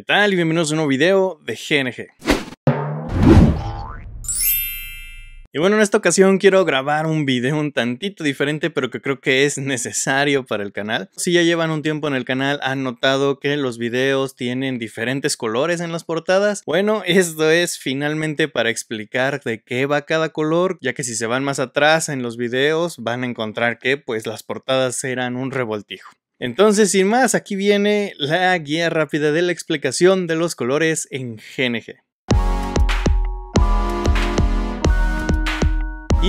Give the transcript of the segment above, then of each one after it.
¿Qué tal? Y bienvenidos a un nuevo video de GNG. Y bueno, en esta ocasión quiero grabar un video un tantito diferente, pero que creo que es necesario para el canal. Si ya llevan un tiempo en el canal, han notado que los videos tienen diferentes colores en las portadas. Bueno, esto es finalmente para explicar de qué va cada color, ya que si se van más atrás en los videos, van a encontrar que pues las portadas eran un revoltijo. Entonces, sin más, aquí viene la guía rápida de la explicación de los colores en GNG.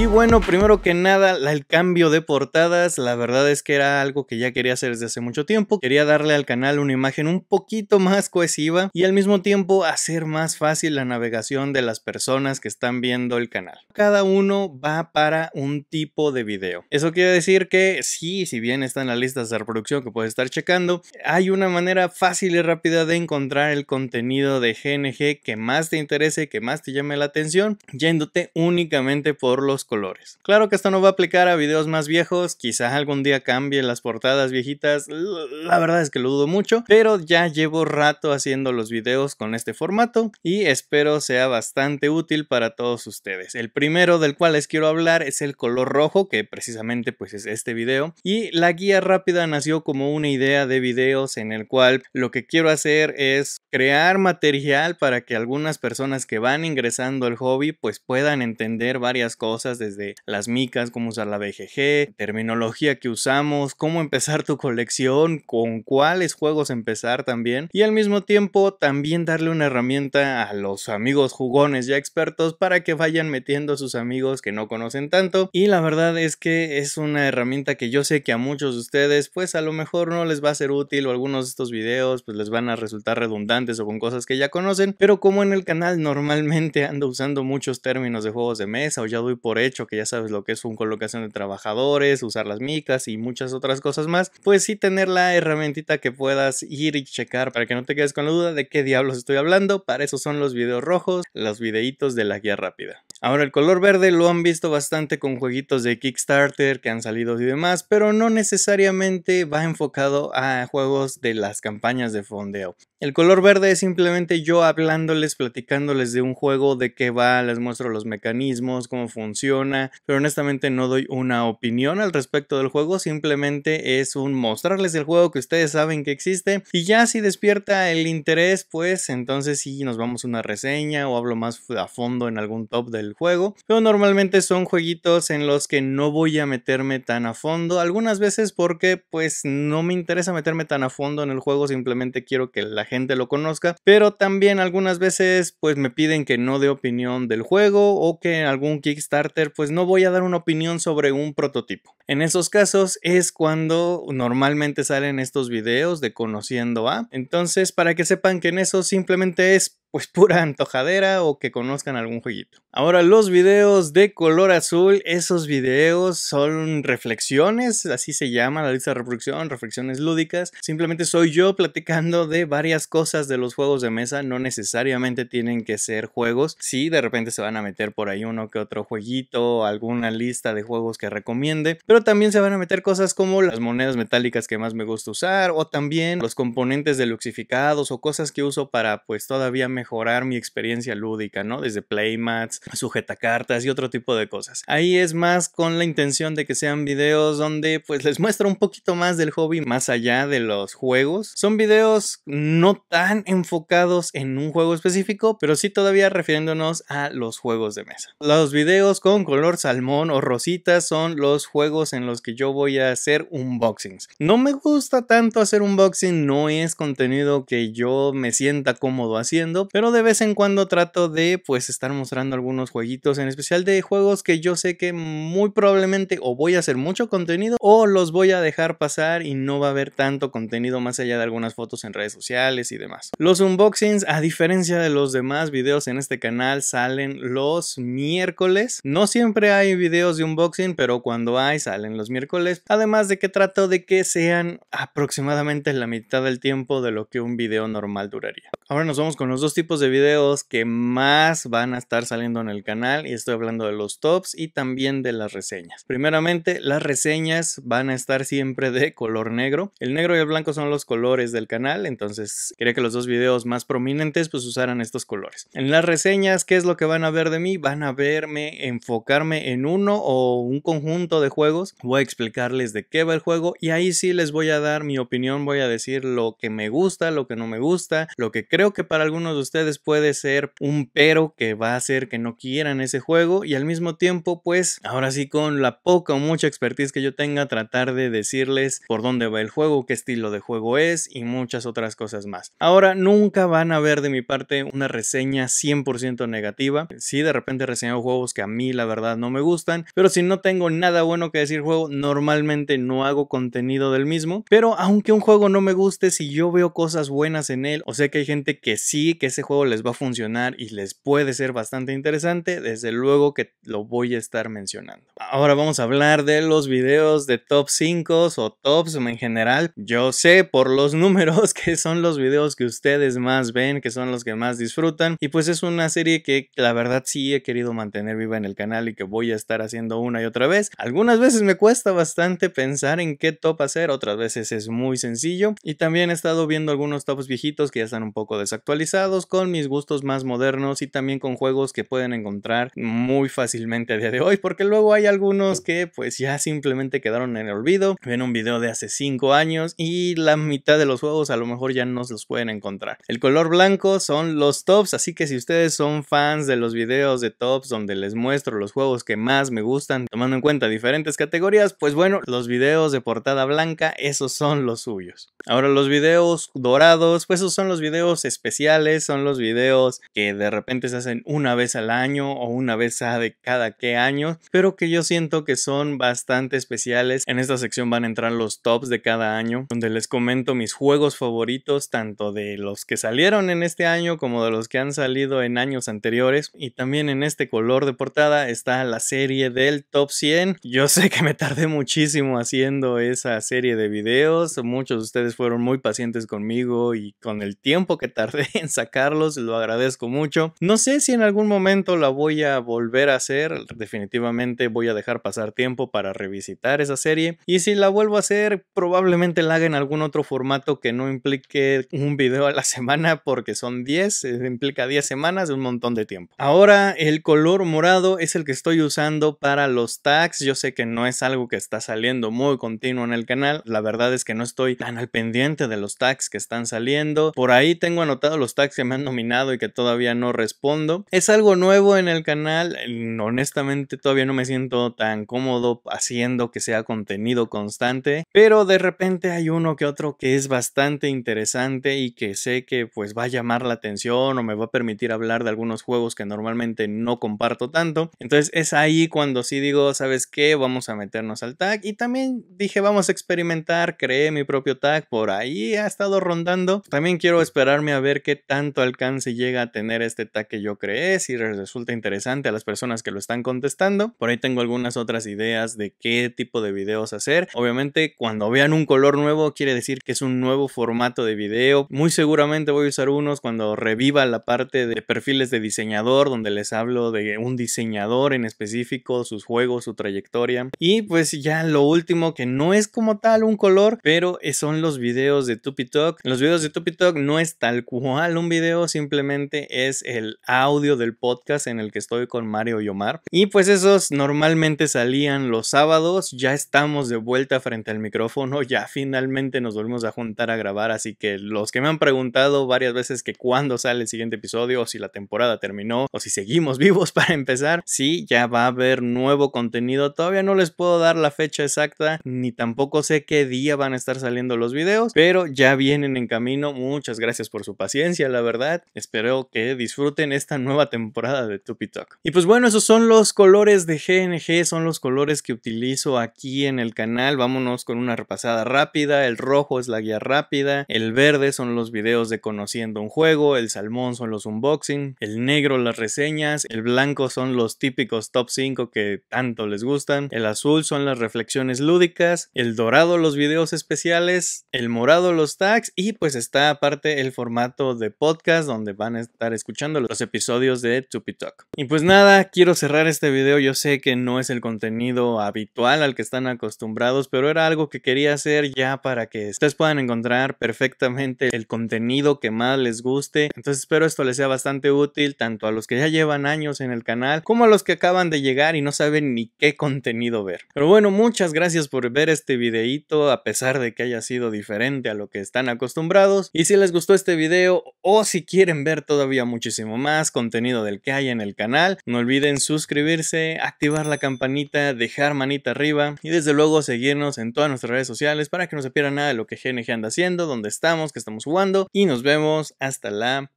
Y bueno, primero que nada, el cambio de portadas, la verdad es que era algo que ya quería hacer desde hace mucho tiempo. Quería darle al canal una imagen un poquito más cohesiva y al mismo tiempo hacer más fácil la navegación de las personas que están viendo el canal. Cada uno va para un tipo de video. Eso quiere decir que sí, si bien están las listas de reproducción que puedes estar checando, hay una manera fácil y rápida de encontrar el contenido de GNG que más te interese, que más te llame la atención, yéndote únicamente por los colores. Claro que esto no va a aplicar a videos más viejos, quizás algún día cambie las portadas viejitas, la verdad es que lo dudo mucho, pero ya llevo rato haciendo los videos con este formato y espero sea bastante útil para todos ustedes. El primero del cual les quiero hablar es el color rojo, que precisamente pues es este video, y la guía rápida nació como una idea de videos en el cual lo que quiero hacer es crear material para que algunas personas que van ingresando al hobby pues puedan entender varias cosas desde las micas, cómo usar la BGG, terminología que usamos, cómo empezar tu colección, con cuáles juegos empezar también y al mismo tiempo también darle una herramienta a los amigos jugones ya expertos para que vayan metiendo a sus amigos que no conocen tanto y la verdad es que es una herramienta que yo sé que a muchos de ustedes pues a lo mejor no les va a ser útil o algunos de estos videos pues les van a resultar redundantes o con cosas que ya conocen pero como en el canal normalmente ando usando muchos términos de juegos de mesa o ya doy por hecho que ya sabes lo que es un colocación de trabajadores, usar las micas y muchas otras cosas más, pues sí tener la herramientita que puedas ir y checar para que no te quedes con la duda de qué diablos estoy hablando. Para eso son los videos rojos, los videitos de la guía rápida. Ahora, el color verde lo han visto bastante con jueguitos de Kickstarter que han salido y demás, pero no necesariamente va enfocado a juegos de las campañas de fondeo. El color verde es simplemente yo hablándoles, platicándoles de un juego, de qué va, les muestro los mecanismos, cómo funciona, pero honestamente no doy una opinión al respecto del juego, simplemente es un mostrarles el juego que ustedes saben que existe y ya si despierta el interés, pues entonces sí nos vamos a una reseña o hablo más a fondo en algún top del juego, pero normalmente son jueguitos en los que no voy a meterme tan a fondo, algunas veces porque pues no me interesa meterme tan a fondo en el juego, simplemente quiero que la gente lo conozca, pero también algunas veces pues me piden que no dé opinión del juego o que en algún Kickstarter pues no voy a dar una opinión sobre un prototipo. En esos casos es cuando normalmente salen estos videos de conociendo a. Entonces, para que sepan que en eso simplemente es pues pura antojadera o que conozcan algún jueguito. Ahora los videos de color azul, esos videos son reflexiones, así se llama la lista de reflexión, reflexiones lúdicas. Simplemente soy yo platicando de varias cosas de los juegos de mesa, no necesariamente tienen que ser juegos. Si de repente se van a meter por ahí uno que otro jueguito, alguna lista de juegos que recomiende, también se van a meter cosas como las monedas metálicas que más me gusta usar o también los componentes deluxificados o cosas que uso para pues todavía mejorar mi experiencia lúdica, ¿no? Desde playmats, sujetacartas y otro tipo de cosas. Ahí es más con la intención de que sean videos donde pues les muestro un poquito más del hobby más allá de los juegos. Son videos no tan enfocados en un juego específico, pero sí todavía refiriéndonos a los juegos de mesa. Los videos con color salmón o rositas son los juegos en los que yo voy a hacer unboxings. No me gusta tanto hacer unboxing, no es contenido que yo me sienta cómodo haciendo, pero de vez en cuando trato de pues estar mostrando algunos jueguitos, en especial de juegos que yo sé que muy probablemente o voy a hacer mucho contenido o los voy a dejar pasar y no va a haber tanto contenido más allá de algunas fotos en redes sociales y demás. Los unboxings, a diferencia de los demás videos en este canal, salen los miércoles. No siempre hay videos de unboxing, pero cuando hay, salen los miércoles, además de que trato de que sean aproximadamente la mitad del tiempo de lo que un video normal duraría. Ahora nos vamos con los dos tipos de videos que más van a estar saliendo en el canal y estoy hablando de los tops y también de las reseñas. Primeramente, las reseñas van a estar siempre de color negro. El negro y el blanco son los colores del canal, entonces quería que los dos videos más prominentes pues usaran estos colores. En las reseñas, ¿qué es lo que van a ver de mí? Van a verme enfocarme en uno o un conjunto de juegos voy a explicarles de qué va el juego y ahí sí les voy a dar mi opinión, voy a decir lo que me gusta, lo que no me gusta, lo que creo que para algunos de ustedes puede ser un pero que va a hacer que no quieran ese juego y al mismo tiempo pues ahora sí con la poca o mucha expertise que yo tenga tratar de decirles por dónde va el juego, qué estilo de juego es y muchas otras cosas más. Ahora nunca van a ver de mi parte una reseña 100% negativa, si de repente reseño juegos que a mí la verdad no me gustan, pero si no tengo nada bueno que decir juego, normalmente no hago contenido del mismo, pero aunque un juego no me guste, si yo veo cosas buenas en él, o sea que hay gente que sí, que ese juego les va a funcionar y les puede ser bastante interesante, desde luego que lo voy a estar mencionando. Ahora vamos a hablar de los videos de top 5 o tops en general. Yo sé por los números que son los videos que ustedes más ven, que son los que más disfrutan, y pues es una serie que la verdad sí he querido mantener viva en el canal y que voy a estar haciendo una y otra vez. Algunas veces me cuesta bastante pensar en qué top hacer, otras veces es muy sencillo. Y también he estado viendo algunos tops viejitos que ya están un poco desactualizados, con mis gustos más modernos y también con juegos que pueden encontrar muy fácilmente a día de hoy, porque luego hay algunos que pues ya simplemente quedaron en el olvido. Ven un video de hace 5 años y la mitad de los juegos a lo mejor ya no se los pueden encontrar. El color blanco son los tops, así que si ustedes son fans de los videos de tops donde les muestro los juegos que más me gustan, tomando en cuenta diferentes categorías, categorías, pues bueno, los videos de portada blanca, esos son los suyos. Ahora los videos dorados, pues esos son los videos especiales, son los videos que de repente se hacen una vez al año o una vez a de cada qué año, pero que yo siento que son bastante especiales. En esta sección van a entrar los tops de cada año, donde les comento mis juegos favoritos, tanto de los que salieron en este año como de los que han salido en años anteriores. Y también en este color de portada está la serie del top 100. Yo sé que me tardé muchísimo haciendo esa serie de videos. Muchos de ustedes fueron muy pacientes conmigo y con el tiempo que tardé en sacarlos, lo agradezco mucho. No sé si en algún momento la voy a volver a hacer. Definitivamente voy a dejar pasar tiempo para revisitar esa serie. Y si la vuelvo a hacer, probablemente la haga en algún otro formato que no implique un video a la semana, porque son 10, eh, implica 10 semanas, un montón de tiempo. Ahora, el color morado es el que estoy usando para los tags. Yo sé que no es algo que está saliendo muy continuo en el canal. La verdad es que no estoy tan al pendiente de los tags que están saliendo. Por ahí tengo anotado los tags que me han nominado y que todavía no respondo. Es algo nuevo en el canal. Mm, honestamente todavía no me siento tan cómodo haciendo que sea contenido constante. Pero de repente hay uno que otro que es bastante interesante y que sé que pues va a llamar la atención o me va a permitir hablar de algunos juegos que normalmente no comparto tanto. Entonces es ahí cuando sí digo, ¿sabes qué? Vamos a a meternos al tag. Y también dije, vamos a experimentar, creé mi propio tag, por ahí ha estado rondando. También quiero esperarme a ver qué tanto alcance llega a tener este tag que yo creé, si resulta interesante a las personas que lo están contestando. Por ahí tengo algunas otras ideas de qué tipo de videos hacer. Obviamente, cuando vean un color nuevo, quiere decir que es un nuevo formato de video. Muy seguramente voy a usar unos cuando reviva la parte de perfiles de diseñador, donde les hablo de un diseñador en específico, sus juegos, su trayectoria y pues ya lo último, que no es como tal un color, pero son los videos de Talk, Los videos de Talk no es tal cual un video, simplemente es el audio del podcast en el que estoy con Mario y Omar. Y pues esos normalmente salían los sábados, ya estamos de vuelta frente al micrófono, ya finalmente nos volvimos a juntar a grabar, así que los que me han preguntado varias veces que cuándo sale el siguiente episodio, o si la temporada terminó, o si seguimos vivos para empezar, sí, ya va a haber nuevo contenido, todavía no les puedo dar la fecha exacta ni tampoco sé qué día van a estar saliendo los videos, pero ya vienen en camino. Muchas gracias por su paciencia, la verdad. Espero que disfruten esta nueva temporada de Tupitok. Y pues bueno, esos son los colores de GNG, son los colores que utilizo aquí en el canal. Vámonos con una repasada rápida. El rojo es la guía rápida, el verde son los videos de conociendo un juego, el salmón son los unboxing, el negro las reseñas, el blanco son los típicos top 5 que tanto les gustan, el azul azul son las reflexiones lúdicas, el dorado los videos especiales, el morado los tags y pues está aparte el formato de podcast donde van a estar escuchando los episodios de Talk Y pues nada, quiero cerrar este video, yo sé que no es el contenido habitual al que están acostumbrados, pero era algo que quería hacer ya para que ustedes puedan encontrar perfectamente el contenido que más les guste. Entonces espero esto les sea bastante útil tanto a los que ya llevan años en el canal como a los que acaban de llegar y no saben ni qué contenido ver. Pero bueno, muchas gracias por ver este videito a pesar de que haya sido diferente a lo que están acostumbrados. Y si les gustó este video o si quieren ver todavía muchísimo más contenido del que hay en el canal, no olviden suscribirse, activar la campanita, dejar manita arriba y desde luego seguirnos en todas nuestras redes sociales para que no se pierdan nada de lo que GNG anda haciendo, dónde estamos, qué estamos jugando y nos vemos hasta la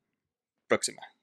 próxima.